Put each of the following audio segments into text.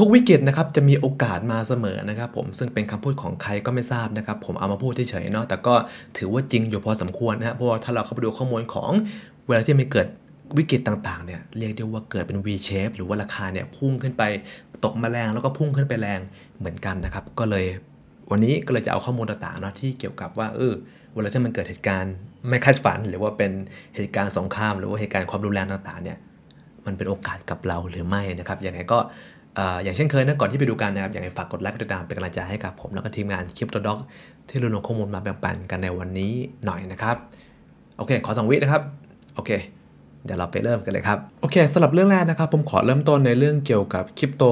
ทุกวิกฤตนะครับ จะมีโอกาสมาเสมอนะครับผมซึ่งเป็นคำพูดของใครก็ไม่ทราบนะครับ ผมเอามาพูดเฉยๆเนาะแต่ก็ถือว่าจริงอยู่พอสมควรนะครับเพราะว่าถ้าเราเข้าไปดูข้อมูลของเวลาที่มันเกิด วิกฤตต่างๆเนี่ยเรียกได้ว่าเกิดเป็น V shape หรือว่าราคาเนี่ย พุ่งขึ้นไปตกมาแรง แล้วก็พุ่งขึ้นไปแรงเหมือนกันนะครับก็เลย วันนี้ก็เลยจะเอาข้อมูลต่างๆเนาะที่เกี่ยวกับว่าเออเวลาที่มันเกิดเหตุการณ์ไม่คาดฝัน หรือว่าเป็นเหตุการณ์สงครามหรือว่าเหตุการณ์ความรุนแรงต่างๆเนี่ยมันเป็นโอกาสกับเราหรือไม่นะครับยังไงก็อย่างเช่นเคยนะก่อนที่ไปดูกันนะครับอยากให้ฝากกดไลค์กดติดตามเป็นกำลังใจให้กับผมแล้วก็ทีมงานคลิปตัวด็อกที่รุนมข้อมูลมาแบ่งปันกันในวันนี้หน่อยนะครับโอเค ขอสองวินะครับโอเค เดี๋ยวเราไปเริ่มกันเลยครับโอเคสำหรับเรื่องแรกนะครับ ผมขอเริ่มต้นในเรื่องเกี่ยวกับคริปโต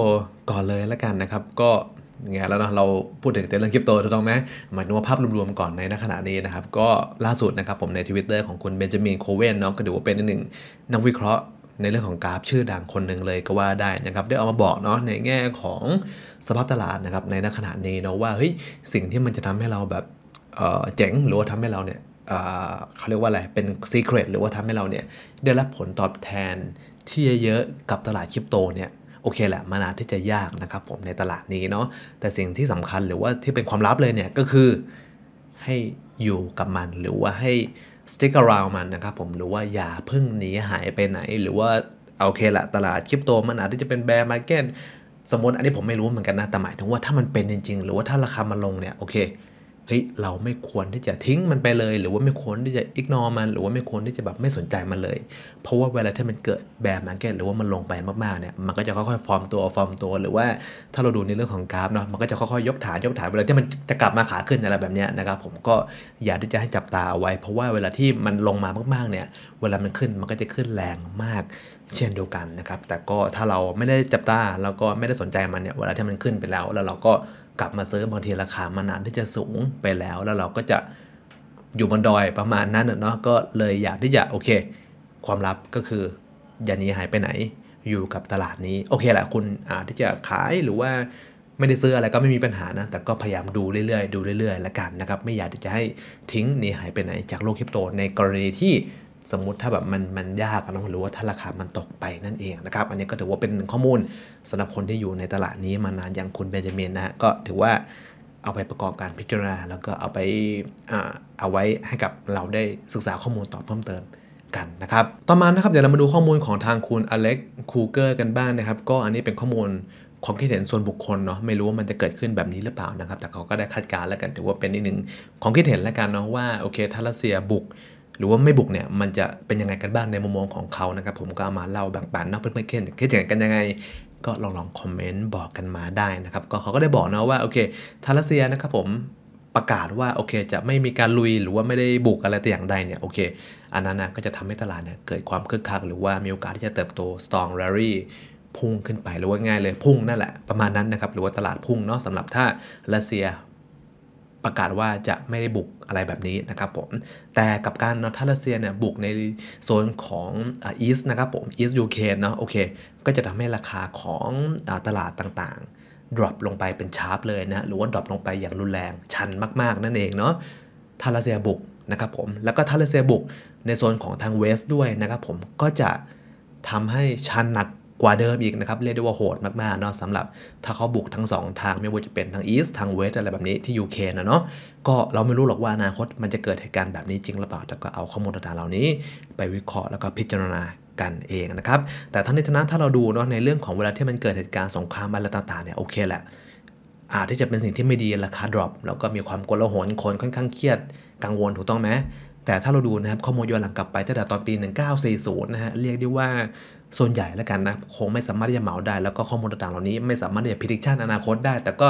ก่อนเลยละกันนะครับก็ไงแล้วเนาะเราพูดถึงเรื่องคริปโตถูกต้องไหมหมายถึงว่าภาพรวมๆก่อนในขณะนี้นะครับ ก็ล่าสุดนะครับผมในทวิตเตอร์ของคุณเบนจามินโคเวนเนาะก็ถือว่าเป็นหนึ่งนักวิเคราะห์ในเรื่องของกราฟชื่อดังคนหนึ่งเลยก็ว่าได้นะครับได้เอามาบอกเนาะในแง่ของสภาพตลาดนะครับในณขณะนี้เนาะว่าเฮ้ยสิ่งที่มันจะทำให้เราแบบเจ๋งหรือว่าทำให้เราเนี่ยเขาเรียกว่าอะไรเป็นซีเครตหรือว่าทำให้เราเนี่ยได้รับผลตอบแทนที่เยอะๆกับตลาดคริปโตเนี่ยโอเคแหละมันอาจที่จะยากนะครับผมในตลาดนี้เนาะแต่สิ่งที่สำคัญหรือว่าที่เป็นความลับเลยเนี่ยก็คือ ให้อยู่กับมันหรือว่าให้ stick around มันนะครับผมหรือว่าอย่าเพิ่งหนีหายไปไหน หรือว่าโอเคละตลาดคริปโตมันอาจจะเป็นแบร์มาร์เก็ตสมมติอันนี้ผมไม่รู้เหมือนกันนะแต่หมายถึงว่าถ้ามันเป็นจริงๆ หรือว่าถ้าราคามันลงเนี่ยโอเคเฮ้ยเราไม่ควรที่จะทิ้งมันไปเลยหรือว่าไม่ควรที่จะอิกนอมัน หรือว่าไม่ควรที่จะแบบไม่สนใจมันเลย เพราะว่าเวลาที่มันเกิดแบบมาร์เก็ตหรือว่ามันลงไปมากๆเนี่ย มันก็จะค่อยๆ ฟอร์มตัวฟอร์ม ตัว หรือว่าถ้าเราดูในเรื่องของกราฟเนาะ มันก็จะค่อยๆยกฐานยกฐานเวลาที่มันจะกลับมาขาขึ้นอะไรแบบเนี้ยนะครับผมก็อยากที่จะให้จับตาไว้ เพราะว่าเวลาที่มันลงมามากๆเนี่ย เวลามันขึ้นมันก็จะขึ้นแรงมากเช่นเดียวกันนะครับแต่ก็ถ้าเราไม่ได้จับตาแล้วก็ไม่ได้สนใจมันเนี่ยเวลาที่มันขึ้นไปแล้วแล้วเราก็กลับมาเซิร์บางทีราคามันานที่จะสูงไปแล้วแล้วเราก็จะ อยู่บนดอยประมาณนั้นเนาะก็เลยอยากที่จะโอเค ความลับก็คืออย่านี้หายไปไหน อยู่กับตลาดนี้โอเคแหละคุณอาจที่จะขายหรือว่าไม่ได้ซื้ออะไรก็ไม่มีปัญหานะแต่ก็พยายามดูเรื่อยๆดูเรื่อยๆละกันนะครับ ไม่อยากที่จะให้ทิ้งนี้หายไปไหนจากโลกคริปโตในกรณีที่สมมุติถ้าแบบมันมันยากเรารู้ว่าถ้าราคามันตกไปนั่นเองนะครับอันนี้ก็ถือว่าเป็นข้อมูลสำหรับคนที่อยู่ในตลาดนี้มานานอย่างคุณเบนจามินนะฮะก็ถือว่าเอาไปประกอบการพิจารณาแล้วก็เอาไปเอาไว้ให้กับเราได้ศึกษาข้อมูลต่อเพิ่มเติมกันนะครับ ต่อมานะครับ เดี๋ยวเรามาดูข้อมูลของทางคุณอเล็กคูเกอร์กันบ้างนะครับ ก็อันนี้เป็นข้อมูลความคิดเห็นส่วนบุคคลเนาะไม่รู้ว่ามันจะเกิดขึ้นแบบนี้หรือเปล่านะครับ แต่เขาก็ได้คาดการณ์แล้วกัน ถือว่าเป็นอีกหนึ่งความคิดเห็นแล้วกันเนาะว่าโอเคทารัสเซียบุกหรือว่าไม่บุกเนี่ยมันจะเป็นยังไงกันบ้างในมุมมองของเขานะครับผมก็ามาเล่าแบ่งปันนะเพื่อนๆเคิดเ่านกันยังไงก็ลองลองคอมเมนต์ บอกกันมาได้นะครับก็เขาก็ได้บอกนะว่าโอเคทารัสเซียนะครับผมประกาศว่าโอเคจะไม่มีการลุยหรือว่าไม่ได้บุกอะไรแต่อย่างใดเนี่ยโอเคอันนั้นนะก็จะทำให้ตลาดเนี่ยเกิดความคึกคักหรือว่ามีโอกาสที่จะเติบโตสตองเรอรี่พุ่งขึ้นไปหรือว่าง่ายเลยพุ่งนั่นแหละประมาณนั้นนะครับหรือว่าตลาดพุ่งเนาะสำหรับถ้ารัสเซียประกาศว่าจะไม่ได้บุกอะไรแบบนี้นะครับผม แต่กับการนอร์ทรัสเซียเนี่ยบุกในโซนของอีสต์นะครับผมอีสต์ยูเครนเนาะโอเคก็จะทำให้ราคาของอตลาดต่างๆดรอปลงไปเป็นชาร์ปเลยนะหรือว่าดรอปลงไปอย่างรุนแรงชันมากๆนั่นเองเนาะทารัสเซียบุกนะครับผมแล้วก็ทารัสเซียบุกในโซนของทางเวสต์ด้วยนะครับผมก็จะทำให้ชันหนักกว่าเดิมอีกนะครับ เรียกได้ว่าโหดมากๆเนาะสำหรับถ้าเขาบุกทั้ง 2 ทางไม่ว่าจะเป็นทางอีสทางเวสอะไรแบบนี้ที่ยูเคนะเนาะก็เราไม่รู้หรอกว่าอนาคตมันจะเกิดเหตุการณ์แบบนี้จริงหรือเปล่าแต่ก็เอาข้อมูลต่างๆเหล่านี้ ไปวิเคราะห์แล้วก็พิจารณากันเองนะครับ แต่ทั้งนี้ทั้งนั้นถ้าเราดูเนาะในเรื่องของเวลาที่มันเกิดเหตุการณ์สงครามอะไรต่างๆเนี่ยโอเคแหละอาจที่จะเป็นสิ่งที่ไม่ดีราคาดรอปแล้วก็มีความกลหนคนค่อนข้างเครียดกังวลถูกต้องไหมแต่ถ้าเราดูนะครับข้อมูลย้อนหลังกลับไปตั้งแต่ตอนปี 1940นะฮะเรียกได้ว่าส่วนใหญ่แล้วกันนะคงไม่สามารถที่จะเหมาได้แล้วก็ข้อมูลต่างๆ เหล่านี้ไม่สามารถที่จะพิจารณาอนาคตได้ แต่ก็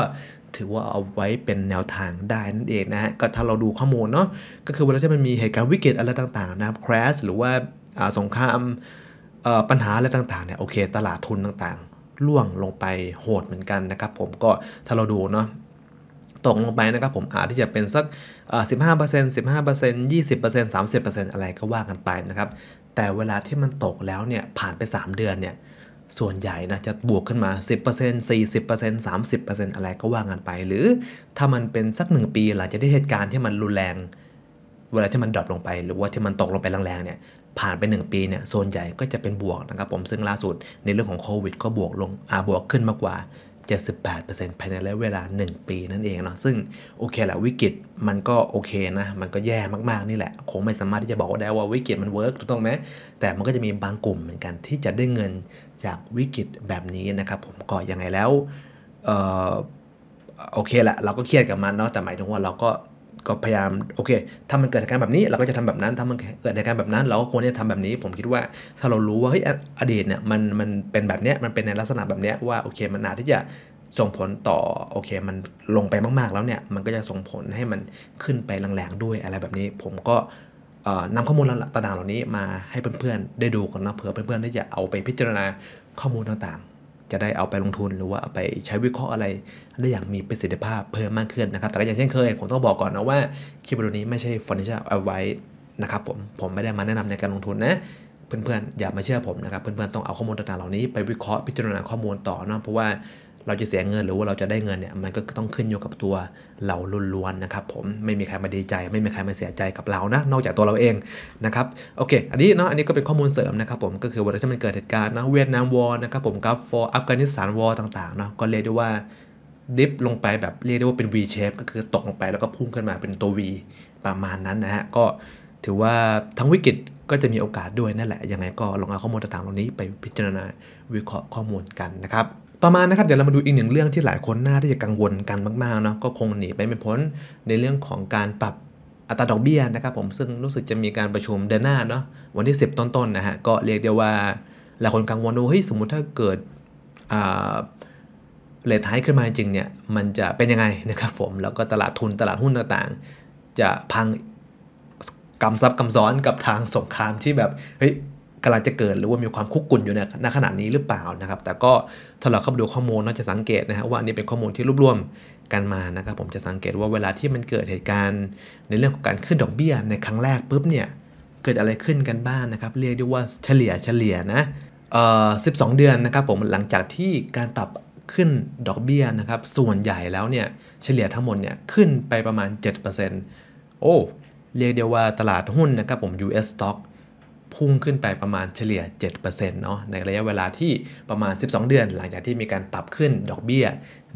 ถือว่าเอาไว้เป็นแนวทางได้นั่นเองนะฮะก็ถ้าเราดูข้อมูลเนาะก็คือเวลาที่มันมีเหตุการณ์วิกฤตอะไรต่างๆ นะครับคราสหรือว่าสงครามปัญหาอะไรต่างๆเนี่ยโอเค ตลาดทุนต่างๆล่วงลงไปโหดเหมือนกันนะครับผมก็ถ้าเราดูเนาะตกลงไปนะครับ ผมอาจที่จะเป็นสัก15% 15% 20% 30%อะไรก็ว่ากันไปนะครับแต่เวลาที่มันตกแล้วเนี่ยผ่านไป 3 เดือนเนี่ยส่วนใหญ่นะจะบวกขึ้นมา10% 40% 30%อะไรก็ว่ากันไป หรือถ้ามันเป็นสัก 1 ปี หลังจากที่เหตุการณ์ที่มันรุนแรง เวลาที่มันดรอปลงไป หรือว่าที่มันตกลงไปแรงๆเนี่ยผ่านไป 1 ปีเนี่ยส่วนใหญ่ก็จะเป็นบวกนะครับผมซึ่งล่าสุดในเรื่องของโควิดก็บวกลงอ่าบวกขึ้นมากกว่า78%ภายในระยะเวลา 1 ปี นั่นเองเนาะซึ่ง โอเค แหละ วิกฤต มัน ก็ โอเค นะ มัน ก็ แย่มาก ๆ นี่แหละ คง ไม่สามารถที่จะบอก ได้ ว่า วิกฤต มัน เวิร์กถูก ต้องไหม แต่ มัน ก็ จะมี บางกลุ่มเหมือนกัน ที่จะได้เงินจาก วิกฤต แบบนี้นะครับ ผม ก็ ยังไง แล้วโอเค แหละ เราก็เครียด กับ มันเนาะแต่ หมาย ถึง ว่า เรา ก็ก็พยายามโอเคถ้ามันเกิดเหตุการณ์แบบนี้เราก็จะทำแบบนั้นถ้ามันเกิดเหตุการณ์แบบนั้น เราก็ควรจะทำแบบนี้ ผมคิดว่าถ้าเรารู้ว่าเฮ้ยอดีตเนี่ยมันมันเป็นแบบเนี้ยมันเป็นในลักษณะแบบเนี้ยว่าโอเค มันอาจที่จะส่งผลต่อโอเค มันลงไปมากๆ แล้วเนี่ยมันก็จะส่งผลให้มันขึ้นไปแรงๆด้วยอะไรแบบนี้ ผมก็นำข้อมูลต่างๆเหล่านี้มาให้เพื่อนๆได้ดูกันนะเผื่อเพื่อนๆได้จะเอาไปพิจารณาข้อมูลต่างๆจะได้เอาไปลงทุนหรือว่าไปใช้วิเคราะห์อะไรได้อย่างมีประสิทธิภาพเพิ่มมากขึ้นนะครับแต่ก็อย่างเช่นเคยผมต้องบอกก่อนนะว่าคลิปวิดีโอนี้ไม่ใช่ร์นิเจอร์เอาไว้นะครับผมผมไม่ได้มาแนะนำในการลงทุนนะ เพื่อนๆ อย่ามาเชื่อผมนะครับเพื่อนๆต้องเอาข้อมูลต่างๆเหล่านี้ไปวิเคราะห์พิจารณาข้อมูลต่อเนาะเพราะว่าเราจะเสียเงินหรือว่าเราจะได้เงินเนี่ยมันก็ต้องขึ้นอยู่กับตัวเราล้วนๆนะครับ ผมไม่มีใครมาดีใจ ไม่มีใครมาเสียใจกับเรานะ นอกจากตัวเราเองนะครับโอเค อันนี้เนาะอันนี้ก็เป็นข้อมูลเสริมนะครับ ผมก็คือว่าถ้ามันเกิดเหตุการณ์นะเวียดนามวอร์นะครับ ผมกัฟฟอร์อัฟกานิสถานวอร์ต่างๆเนาะก็เรียกได้ว่าดิฟลงไปแบบเรียกได้ว่าเป็น V shape ก็คือตกลงไปแล้วก็พุ่งขึ้นมาเป็นตัว V ประมาณนั้นนะฮะก็ถือว่าทั้งวิกฤตก็จะมีโอกาสด้วยนั่นแหละยังไงก็ลองเอาข้อมูลต่างๆเหล่านี้ไปพิจารณาวิเคราะห์ข้อมูลกันนะครับต่อมานะครับเดี๋ยวเรามาดูอีกหนึ่งเรื่องที่หลายคนน่าที่จะกังวลกันมากๆเนาะก็คงหนีไปไม่พ้นในเรื่องของการปรับอัตราดอกเบี้ยนะครับ ผมซึ่งรู้สึกจะมีการประชุมเดือนหน้าเนาะวันที่ 10 ต้นๆนะฮะก็เรียกเดียวว่า หลายคนกังวลว่าเฮ้ยสมมุติถ้าเกิดเลทไฮขึ้นมาจริงเนี่ยมันจะเป็นยังไงนะครับผมแล้วก็ตลาดทุนตลาดหุ้นต่างๆ จะพังกำซับกำซ้อนกับทางสงครามที่แบบเฮ้ยกำลังจะเกิดหรือว่ามีความคุกกุ่นอยู่ในขณะนี้หรือเปล่านะครับ แต่ก็้าเราเข้าไปดูข้อมูลเราจะสังเกตนะฮะว่าอันนี้เป็นข้อมูลที่รวบรวมกันมานะครับผมจะสังเกตว่าเวลาที่มันเกิดเหตุการณ์ในเรื่องของการขึ้นดอกเบี้ยในครั้งแรกปุ๊บเนี่ยเกิดอะไรขึ้นกันบ้างนนะครับ เรียกได้ว่าเฉลี่ยเฉลี่ยนะเอ่อสิเดือนนะครับผมหลังจากที่การปรับขึ้นดอกเบี้ยนะครับส่วนใหญ่แล้วเนี่ยเฉลี่ยทั้งหมดเนี่ยขึ้นไปประมาณ 7%โอ้ เรียกเดียวว่าตลาดหุ้นนะครับผม US Stock พุ่งขึ้นไปประมาณเฉลี่ย 7%เนาะ ในระยะเวลาที่ประมาณ 12 เดือนหลังจากที่มีการปรับขึ้นดอกเบี้ย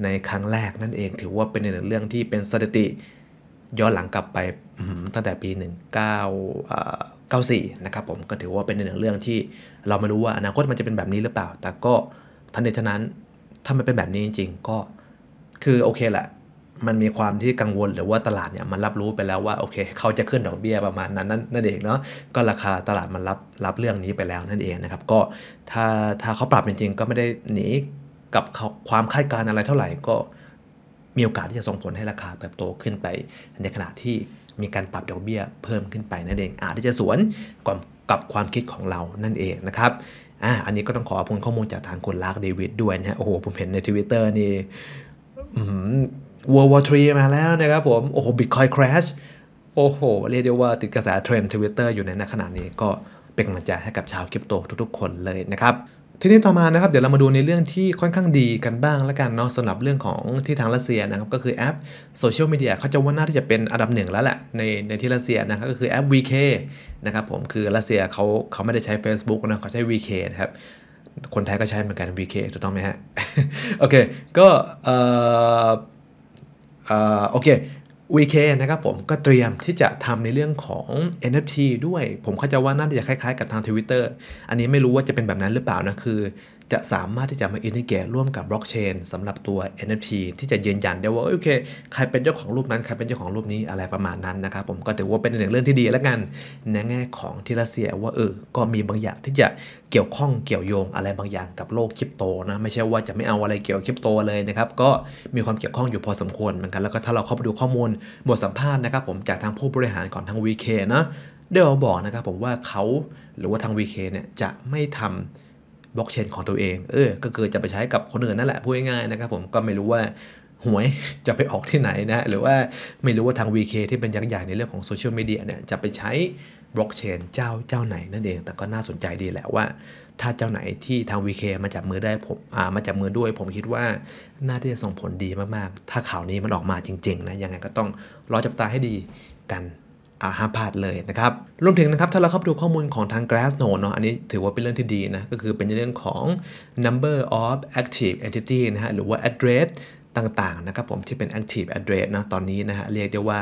ในครั้งแรกนั่นเอง ถือว่าเป็นหนึ่งเรื่องที่เป็นสถิติย้อนหลังกลับไปตั้งแต่ปี 1994 นะครับผม ก็ถือว่าเป็นหนึ่งเรื่องที่เราไม่รู้ว่าอนาคตมันจะเป็นแบบนี้หรือเปล่า แต่ก็ทันใดทันนั้นถ้ามันเป็นแบบนี้จริงๆก็คือโอเคแหละมันมีความที่กังวลหรือว่าตลาดเนี่ยมันรับรู้ไปแล้วว่าโอเค เขาจะขึ้นดอกเบี้ยประมาณนั้น นั่นเองเนาะก็ราคาตลาดมันรับรับเรื่องนี้ไปแล้วนั่นเองนะครับก็ถ้าถ้าเขาปรับจริงๆก็ไม่ได้หนีกับความคาดการณ์อะไรเท่าไหร่ก็ มีโอกาสที่จะส่งผลให้ราคาเติบโตขึ้นไปในขณะที่มีการปรับดอกเบี้ยเพิ่มขึ้นไปนั่นเองอาจที่จะสวนกับความคิดของเรานั่นเองนะครับอ่าอันนี้ก็ต้องขอพอดข้อมูลจากทางคุณลักเดวิดด้วยนะฮะโอ้โหผมเห็นในทวิตเตอร์นี่ World War 3มาแล้วนะครับผม โอ้โห Bitcoin Crash โอ้โหเรียกได้ว่าติดกระแสเทรนด์ทวิตเตอร์อยู่ในขณะนี้ก็เป็นกำลังใจให้กับชาวคริปโตทุกๆ คนเลยนะครับ ทีนี้ต่อมานะครับ เดี๋ยวเรามาดูในเรื่องที่ค่อนข้างดีกันบ้างละกันเนาะสำหรับเรื่องของที่ทางรัสเซียนะครับ ก็คือแอปโซเชียลมีเดียเขาจะว่าน่าที่จะเป็นอันดับหนึ่งแล้วแหละ ในในที่รัสเซียนะครับก็คือแอป VK นะครับ ผมคือรัสเซียเขาเขาไม่ได้ใช้ Facebook นะเขาใช้ VK นะครับคนไทยก็ใช้เหมือนกัน VK ถูกต้องไหมฮะ โอเค ก็เอ่อโอเควีเคนะครับผมก็เตรียมที่จะทำในเรื่องของ NFT ด้วย ผมเข้าใจว่าน่าจะคล้ายๆกับทาง Twitter อันนี้ไม่รู้ว่าจะเป็นแบบนั้นหรือเปล่านะคือจะสามารถที่จะมาอินทิเกตร่วมกับบล็อกเชนสำหรับตัว NFT ที่จะยืนยันได้ว่าโอเค ใครเป็นเจ้าของรูปนั้น ใครเป็นเจ้าของรูปนี้อะไรประมาณนั้นนะครับผมก็ถือว่าเป็นหนึ่งเรื่องที่ดีแล้วกันในแง่ของทิลรัสเซียว่าเออ ก็มีบางอย่างที่จะเกี่ยวข้องเกี่ยวโยงอะไรบางอย่างกับโลกคริปโตนะไม่ใช่ว่าจะไม่เอาอะไรเกี่ยวกับคริปโตเลยนะครับ ก็มีความเกี่ยวข้องอยู่พอสมควรเหมือนกันแล้วก็ถ้าเราเข้าไปดูข้อมูล บทสัมภาษณ์นะครับผมจากทางผู้บริหารก่อนทาง VK เนะเดี๋ยวบอกนะครับผมว่าเขาหรือว่าทาง VK เนี่ยจะไม่ทำบล็อกเชนของตัวเองเออ ก็คือจะไปใช้กับคนอื่นนั่นแหละพูดง่ายๆนะครับผมก็ไม่รู้ว่าหวยจะไปออกที่ไหนนะหรือว่าไม่รู้ว่าทาง VK ที่เป็นยักษ์ใหญ่ในเรื่องของโซเชียลมีเดียเนี่ย จะไปใช้บล็อกเชน เจ้าเจ้าไหนนั่นเอง แต่ก็น่าสนใจดีแหละว่า ถ้าเจ้าไหนที่ทาง VK มาจับมือได้ผมมาจับมือด้วยผมคิดว่า น่าที่จะส่งผลดีมากๆ ถ้าข่าวนี้มันออกมาจริงๆนะยังไงก็ต้องรอจับตาให้ดีกันอาหาพาดเลยนะครับ รวมถึงนะครับ ถ้าเราเข้าไปดูข้อมูลของทาง Glassnode เนาะอันนี้ถือว่าเป็นเรื่องที่ดีนะ ก็คือเป็นเรื่องของ number of active entity นะฮะ หรือว่า address ต่าง ๆ นะครับผม ที่เป็น active address นะ ตอนนี้นะฮะเรียกได้ว่า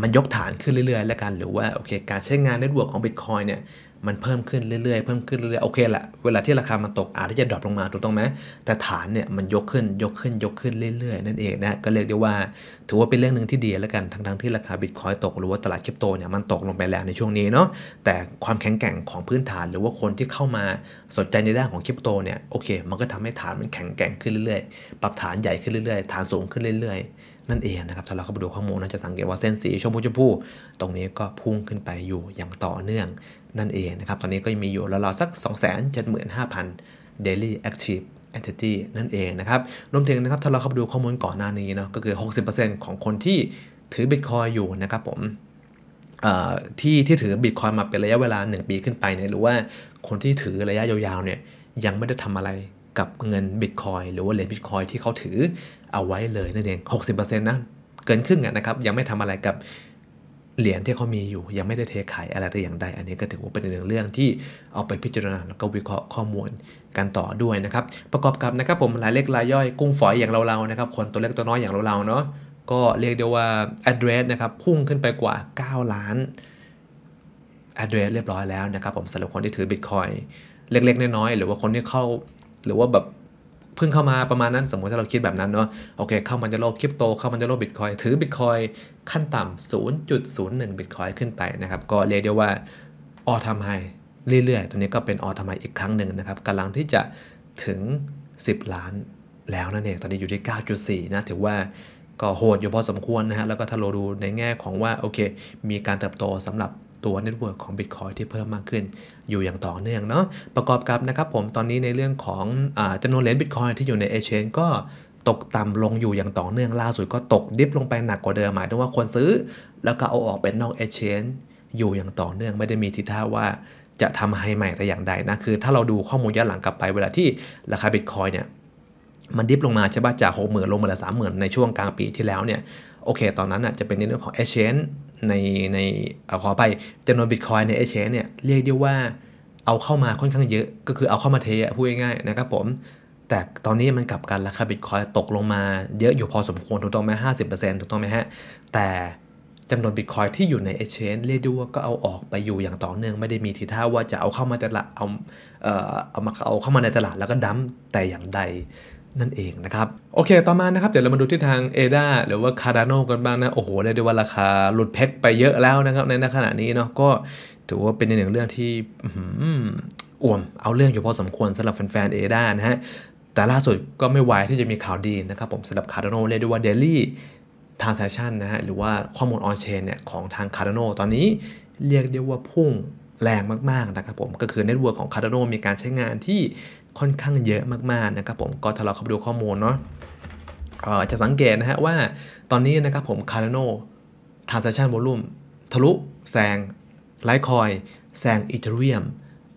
มันยกฐานขึ้นเรื่อยๆ แล้วกัน หรือว่าโอเค การใช้งานเน็ตเวิร์กของ Bitcoin เนี่ยมันเพิ่ม ขึ้นเรื่อยๆเพิ่มขึ้นเรื่อยๆโอเคแหละเวลาที่ราคา มันตกอาจจะดรอปลงมาถูกต้องไหมแต่ฐานเนี่ยมันยกขึ้นยกขึ้นยกขึ้นเรื่อย ๆ นั่นเองนะก็เรียกได้ว่าถือว่าเป็นเรื่องหนึ่งที่ดีแล้วกันทั้งๆที่ราคาบิตคอยตกหรือว่าตลาดคริปโตเนี่ยมันตกลงไปแล้วในช่วงนี้เนาะแต่ความแข็งแกร่งของพื้นฐานหรือว่าคนที่เข้ามาสนใจในด้านของคริปโตเนี่ยโอเค มันก็ทำให้ฐานมันแข็งแกร่งขึ้นเรื่อยๆ ปรับฐานใหญ่ขึ้นเรื่อยๆฐานสูงขึ้นเรื่อยๆนั่นเองนะครับถ้าเราเข้าไปดูข้อมูลน่าจะสังเกตว่าเส้นสีชมพูชมพู ตรงนี้ก็พุ่งขึ้นไปอยู่อย่างต่อเนื่องนั่นเองนะครับตอนนี้ก็มีอยู่ราวๆสัก275,000 daily active entity นั่นเองนะครับรวมถึงนะครับถ้าเราเข้าไปดูข้อมูลก่อนหน้านี้เนาะก็คือ60%ของคนที่ถือบิตคอยอยู่นะครับผมที่ที่ถือบิตคอยมาเป็นระยะเวลา1ปีขึ้นไปเนี่ยหรือว่าคนที่ถือระยะยาวๆเนี่ยยังไม่ได้ทำอะไรกับเงินบิตคอยหรือว่าเหรียญบิตคอยที่เขาถือเอาไว้เลยนั่นเอง60%นะเกินครึ่งนะครับยังไม่ทำอะไรกับ เหรียญที่เขามีอยู่ ยังไม่ได้เทขายอะไรแต่อย่างใดอันนี้ก็ถือว่าเป็นหนึ่งเรื่องที่เอาไปพิจารณาแล้วก็วิเคราะห์ข้อมูลกันต่อด้วยนะครับประกอบกับนะครับผมรายเล็กรายย่อย กุ้งฝอยอย่างเราๆนะครับ คนตัวเล็กตัวน้อยอย่างเราๆเนาะก็เรียกได้ว่า address นะครับพุ่งขึ้นไปกว่า 9 ล้าน address เรียบร้อยแล้วนะครับ ผมสำหรับคนที่ถือ Bitcoin เล็กๆน้อยๆหรือว่าคนที่เข้าหรือว่าแบบเพิ่งเข้ามาประมาณนั้นสมมติถ้าเราคิดแบบนั้นเนาะโอเคเข้ามันจะโลกคริปโตเข้ามันจะโลกบิตคอยถือบิตคอยขั้นต่ำ0.01บิตคอยขึ้นไปนะครับก็เรียกได้ว่าออทำไฮเรื่อยๆตัวนี้ก็เป็นออทำไฮอีกครั้งหนึ่งนะครับกำลังที่จะถึง 10 ล้านแล้วนั่นเองตอนนี้อยู่ที่ 9.4นะถือว่าก็โหดอยู่พอสมควรนะฮะแล้วก็ถ้าเราดูในแง่ของว่าโอเค มีการเติบโตสำหรับตัวเน็ตเวิร์กของ Bitcoin ที่เพิ่มมากขึ้นอยู่อย่างต่อเนื่องเนาะประกอบกับนะครับผมตอนนี้ในเรื่องของอจำนวนเหรียญ Bitcoin ที่อยู่ในเอเชนก็ตกต่ำลงอยู่อย่างต่อเนื่องล่าสุดก็ตกดิฟลงไปหนักกว่าเดิมหมายถึงว่าคนซื้อแล้วก็เอาออกเป็นนอกเอเชนอยู่อย่างต่อเนื่องไม่ได้มีทิศทางว่าจะทำห้ใหม่แต่อย่างใดนะคือ ถ้าเราดูข้อมูลย้อนหลังกลับไปเวลาที่ราคาบิตคอยเนี่ยมันดิฟลงมาใช่ป่ะจากหกหมื่นลงมาเหลือสามหมื่นในช่วงกลางปีที่แล้วเนี่ยโอเคตอนนั้นอ่ะจะเป็นในเรื่องของเอเชนในในขอไปจำนวนบิตคอยในเอเชเนี่ย เรียกได้ว่าเอาเข้ามาค่อนข้างเยอะก็คือเอาเข้ามาเทพูดง่ายๆนะครับผม แต่ตอนนี้มันกลับกันราคาบิตคอยตกลงมาเยอะอยู่พอสมควร ถูกต้องไหมห้าสิบเปอร์เซ็นต์ถูกต้องไหมฮะ แต่จำนวนบิตคอยที่อยู่ในเอชเ a n เรียกได้ว่าก็เอาออกไปอยู่อย่างต่อเนื่องไม่ได้มีทีท่าว่าจะเอาเข้ามาตลาดเอาเอ่อเอามาเอาเข้ามาในตลาดแล้วก็ดั้มแต่อย่างใดนั่นเองนะครับ โอเคต่อมานะครับ เดี๋ยวเรามาดูที่ทาง ADA หรือว่า Cardano กันบ้างนะ โอ้โห เรียกได้ว่าราคาหลุดเพชรไปเยอะแล้วนะครับ ในขณะนี้เนาะก็ถือว่าเป็นหนึ่งเรื่องที่อ่วมเอาเรื่องอยู่พอสมควรสำหรับแฟนๆเอด้านะฮะแต่ล่าสุดก็ไม่ไวที่จะมีข่าวดีนะครับ ผมสำหรับ Cardano เรียกได้ว่า Daily Transaction นะฮะหรือว่าข้อมูลออนเชนเนี่ยของทาง Cardano ตอนนี้ เรียกได้ว่าพุ่งแรงมากๆนะครับผมก็คือเน็ตเวิร์กของ Cardano มีการใช้งานที่ค่อนข้างเยอะมาก ๆ นะครับผม ก็ถ้าเราเข้าไปดูข้อมูล เนาะจะสังเกตนะฮะ ว่าตอนนี้นะครับผม Cardano Transaction Volume ทะลุแซงไลท์คอยแซงอีเทอรียม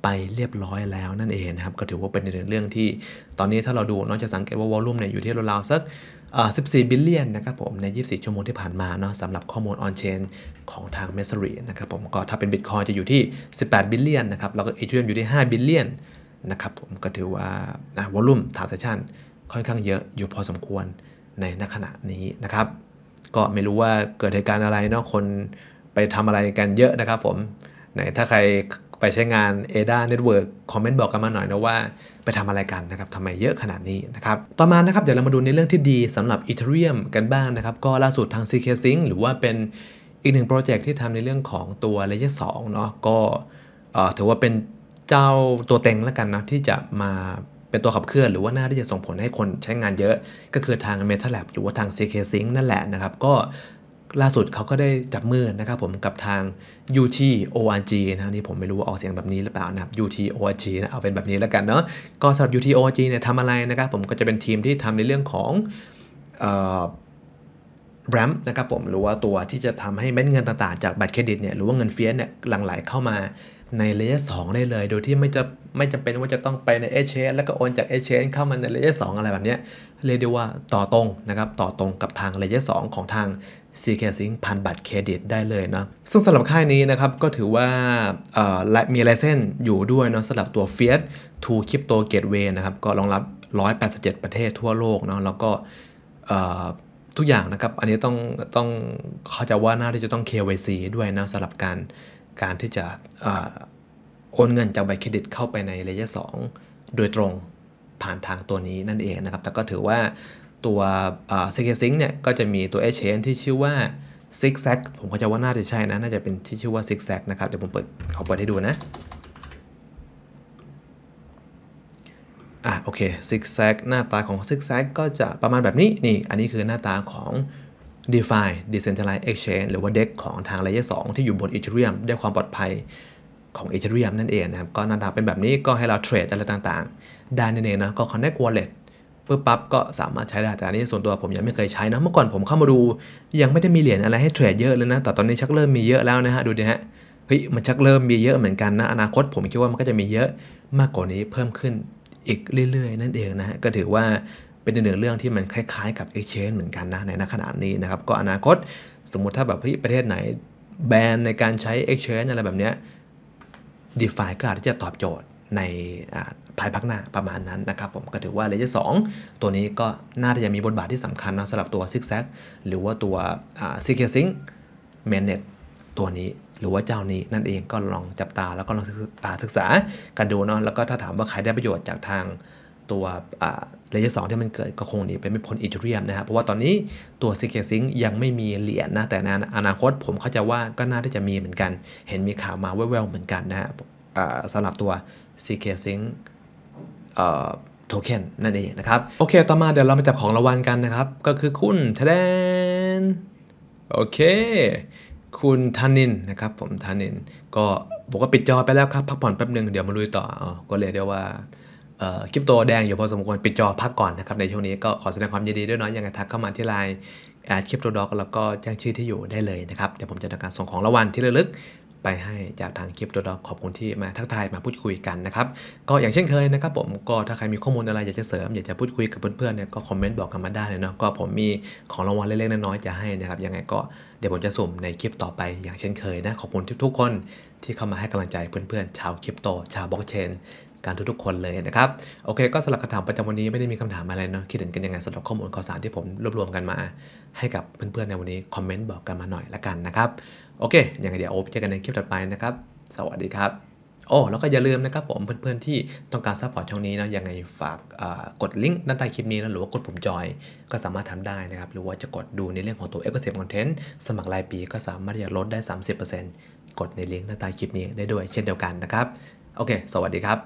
ไปเรียบร้อยแล้วนั่นเองนะครับก็ถือว่าเป็นเรื่องที่ ตอนนี้ถ้าเราดูเนาะจะสังเกตว่าวอลลุ่มเนี่ย อยู่ที่ราวๆสัก14บิลเลียนนะครับผม ใน 24 ชั่วโมงที่ผ่านมาเนาะสำหรับข้อมูลออนเชนของทางเมสซรีนะครับผมก็ถ้าเป็นบิตคอยจะอยู่ที่ 18บิลเลียนนะครับแล้วก็อีเทอรียมอยู่ที่5บิลเลียนนะครับผมก็ถือว่าวอลลุ่มทาร์เซชันค่อนข้างเยอะอยู่พอสมควรในณขณะนี้นะครับ ก็ไม่รู้ว่าเกิดเหตุการณ์อะไรเนาะคนไปทำอะไรกันเยอะนะครับ ผมไหนถ้าใครไปใช้งาน ADA Network คอมเมนต์บอกกันมาหน่อยนะว่าไปทำอะไรกันนะครับทำไมเยอะขนาดนี้นะครับต่อมานะครับเดี๋ยวเรามาดูในเรื่องที่ดีสำหรับ Ethereum กันบ้างนะครับ ก็ล่าสุดทาง CK Sync หรือว่าเป็นอีกหนึ่งโปรเจกต์ที่ทำในเรื่องของตัว Layer 2เนาะก็ถือว่าเป็นเจ้าตัวเต็งแล้วกันนะที่จะมาเป็นตัวขับเคลื่อน หรือว่าหน้าที่จะส่งผลให้คนใช้งานเยอะก็คือทาง m e t a l a b หรือว่าทาง CK Sync นั่นแหละนะครับ ก็ล่าสุดเขาก็ได้จับมือนะครับผมกับทาง UT ORG นะนี่ผมไม่รู้ว่าออกเสียงแบบนี้หรือเปล่านะ UT ORG นะเอาเป็นแบบนี้แล้วกันเนาะก็สำหรับ UT ORG เนี่ยทำอะไรนะครับ ผมก็จะเป็นทีมที่ทำในเรื่องของแรมนะครับผมหรือว่าตัวที่จะทำให้เม็ดเงินต่างๆจากบัตรเครดิตเนี่ยหรือว่าเงินเฟียสเนี่ยหลั่งไหลเข้ามาในเลเยอร์สได้เลยโดยที่ไม่จะไม่จำเป็นว่าจะต้องไปในเชนแล้วก็โอนจากเอชเเข้ามาในเลเยอร์สอะไรแบบนี้เรียกได้ว่าต่อตรงนะครับต่อตรงกับทางเลเยอร์สของทาง CK s i n g พันบัตรเครดิตได้เลยเนาะซึ่งสำหรับค่ายนี้นะครับก็ถือว่าและมีไลเซนอยู่ด้วยเนาะสำหรับตัว Fiat to Crypto Gateway นะครับก็รองรับ 187 ประเทศทั่วโลกเนาะแล้วก็ทุกอย่างนะครับอันนี้ต้องต้องเข้าใจว่าน่าที่จะต้อง KYC ด้วยนะสำหรับการการที่จะโอนเงินจากบัตรเครดิตเข้าไปในเรเย์สโดยตรงผ่านทางตัวนี้นั่นเองนะครับแต่ก็ถือว่าตัวเซกซิงเนี่ย ก็จะมีตัวเอเชนที่ชื่อว่าซิกแซกผมเข้าใจว่าน่าจะใช่นะ น่าจะเป็นที่ชื่อว่าซิกแซกนะครับ เดี๋ยวผมเปิดเขาเปิดให้ดูนะ อ่ะโอเคซิกแซกหน้าตาของซิกแซกก็จะประมาณแบบนี้ นี่ อันนี้คือหน้าตาของ DeFi Decentralized Exchange หรือว่า DEX ของทางร y e r 2ที่อยู่บน Ethereum ได้ความปลอดภัยของ Ethereum นั่นเองนะครับ ก็หน้าตาเป็นแบบนี้ก็ให้เราเทรดอะไรต่างๆได้นั่นเองนะก็ Connect Wallet ปุ๊บปั๊บก็สามารถใช้ได้แต่นี้ ส่วนตัวผมยังไม่เคยใช้นะ เมื่อก่อนผมเข้ามาดู ยังไม่ได้มีเหรียญอะไรให้เทรดเยอะเลยนะ แต่ตอนนี้ชักเริ่มมีเยอะแล้วนะฮะ ดูดิฮะเฮ้ยมันชักเริ่มมีเยอะเหมือนกันนะอนาคตผมคิดว่ามันก็จะมีเยอะมากกว่านี้เพิ่มขึ้นอีกเรื่อยๆ นั่นเองนะฮะก็ถือว่าเป็นอีกหนึ่งเรื่องที่มันคล้ายๆกับ Exchange เหมือนกันนะ ในขณะนี้นะครับ ก็อนาคตสมมติถ้าแบบประเทศไหนแบนในการใช้ Exchange อะไรแบบเนี้ย d e f าก็อาจจะตอบโจทย์ในภายภาคหน้าประมาณนั้นนะครับ ผมก็ถือว่าเลเยอร์สตัวนี้ก็น่าจะมีบทบาทที่สำคัญนะสำหรับตัวซิกแซกหรือว่าตัวซ s ก c u r e s y n มนเน็ตตัวนี้หรือว่าเจ้านี้นั่นเองก็ลองจับตาแล้วก็ลองศึกษากันดูเนาะแล้วก็ถ้าถามว่าใครได้ประโยชน์จากทางตัวเลเยอร์สที่มันเกิดก็คงหนีไปไม่พ้นอีเทเรียมนะครับเพราะว่าตอนนี้ตัวซีเคซิงยังไม่มีเหรียญนนะแต่ในอนาคตผมเข้าใจว่าก็น่าที่จะมีเหมือนกัน เห็นมีข่าวมาแว่วๆเหมือนกันนะฮะสำหรับตัวซ CK s ซิงโทเค็นนั่นเองนะครับโอเคต่อมาเดี๋ยวเรามาจับของรางวัลกันนะครับก็คือคุณทะแดนโอเค คุณธนินนะครับผมธนิน ก็บมก็ปิดจอไปแล้วครับพักผ่อนแป๊บหนึ่งเดี๋ยวมาลุยต่ออก็เลยเดียวว่าคริปโตแดง อยู่พอสมควรปิดจอพักก่อนนะครับในช่วงนี้ก็ขอแสดงความยินดีด้วยน้ะยังไงทักเข้ามาที่ไลน์แอดคริปโตด็อกแล้วก็แจ้งชื่อที่อยู่ได้เลยนะครับ เดี๋ยวผมจะทำการส่งของรางวัลที่ระลึก ไปให้จากทางคลิปตัวดอกขอบคุณที่มาทักทายมาพูดคุยกันนะครับก็อย่างเช่นเคยนะครับผมก็ถ้าใครมีข้อมูลอะไรอยากจะเสริมอยากจะพูดคุยกับเพื่อนๆเนี่ยก็คอมเมนต์บอกกันมาได้เลยเนาะก็ผมมีของรางวัลเล็กๆน้อยๆจะให้นะครับยังไงก็เดี๋ยวผมจะสุ่มในคลิปต่อไปอย่างเช่นเคยนะขอบคุณทุกๆคนที่เข้ามาให้กำลังใจเพื่อนๆชาวคริปโตชาวบล็อกเชนการทุกๆคนเลยนะครับ โอเคก็สำหรับคำถามประจำวันนี้ไม่ได้มีคำถามอะไรเนาะคิดเห็นกันยังไงสำหรับข้อมูลข่าวสารที่ผมรวบรวมกันมาให้กับเพื่อนๆในวันนี้คอมเมนต์บอกกันมาหน่อยละกันนะครับโอเคอย่างไงเดี๋ยวเจอกันในคลิปถัดไปนะครับ สวัสดีครับโอ้แล้วก็อย่าลืมนะครับผมเพื่อนๆที่ต้องการซัพพอร์ตช่องนี้นะยังไงฝากกดลิงก์ด้านใต้คลิปนี้นะหรือว่ากดปุ่มจอยก็สามารถทำได้นะครับ หรือว่าจะกดดูในเรื่องของตัว e x c l u s ร v คอนเทนต์สมัครรายปีก็สามารถจะลดได้ 30%กดในลิงก์ด้านใต้คลิปนี้ได้ด้วยเช่นเดียวกันนะครับ โอเค สวัสดีครับ